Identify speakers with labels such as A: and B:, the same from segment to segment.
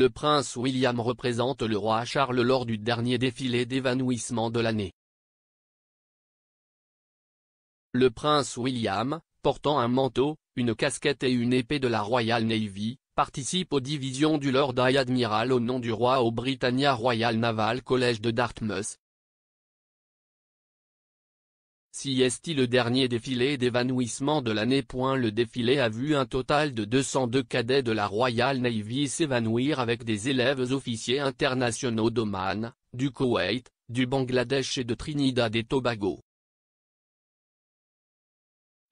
A: Le prince William représente le roi Charles lors du dernier défilé d'évanouissement de l'année. Le prince William, portant un manteau, une casquette et une épée de la Royal Navy, participe aux divisions du Lord High Admiral au nom du roi au Britannia Royal Naval College de Dartmouth, si est le dernier défilé d'évanouissement de l'année. Le défilé a vu un total de 202 cadets de la Royal Navy s'évanouir avec des élèves officiers internationaux d'Oman, du Koweït, du Bangladesh et de Trinidad et Tobago.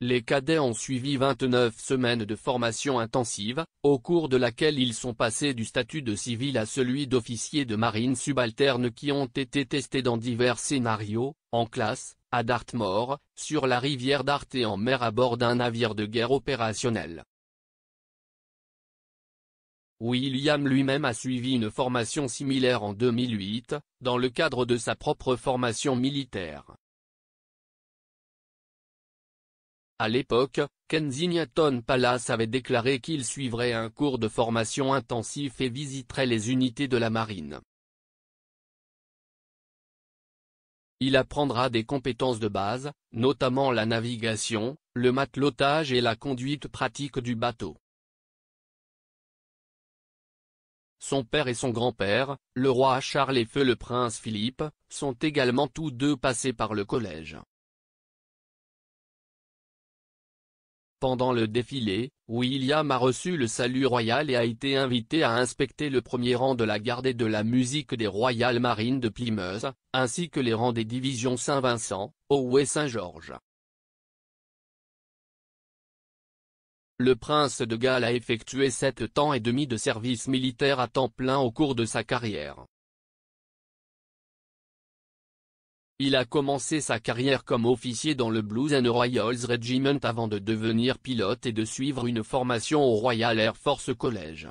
A: Les cadets ont suivi 29 semaines de formation intensive, au cours de laquelle ils sont passés du statut de civil à celui d'officier de marine subalterne qui ont été testés dans divers scénarios, en classe, à Dartmoor, sur la rivière Dart et en mer à bord d'un navire de guerre opérationnel. William lui-même a suivi une formation similaire en 2008, dans le cadre de sa propre formation militaire. À l'époque, Kensington Palace avait déclaré qu'il suivrait un cours de formation intensif et visiterait les unités de la marine. Il apprendra des compétences de base, notamment la navigation, le matelotage et la conduite pratique du bateau. Son père et son grand-père, le roi Charles et feu le prince Philippe, sont également tous deux passés par le collège. Pendant le défilé, William a reçu le salut royal et a été invité à inspecter le premier rang de la garde et de la musique des Royal Marines de Plymouth, ainsi que les rangs des divisions Saint-Vincent, au et Saint-Georges. Le prince de Galles a effectué sept temps et demi de service militaire à temps plein au cours de sa carrière. Il a commencé sa carrière comme officier dans le Blues and Royals Regiment avant de devenir pilote et de suivre une formation au Royal Air Force College.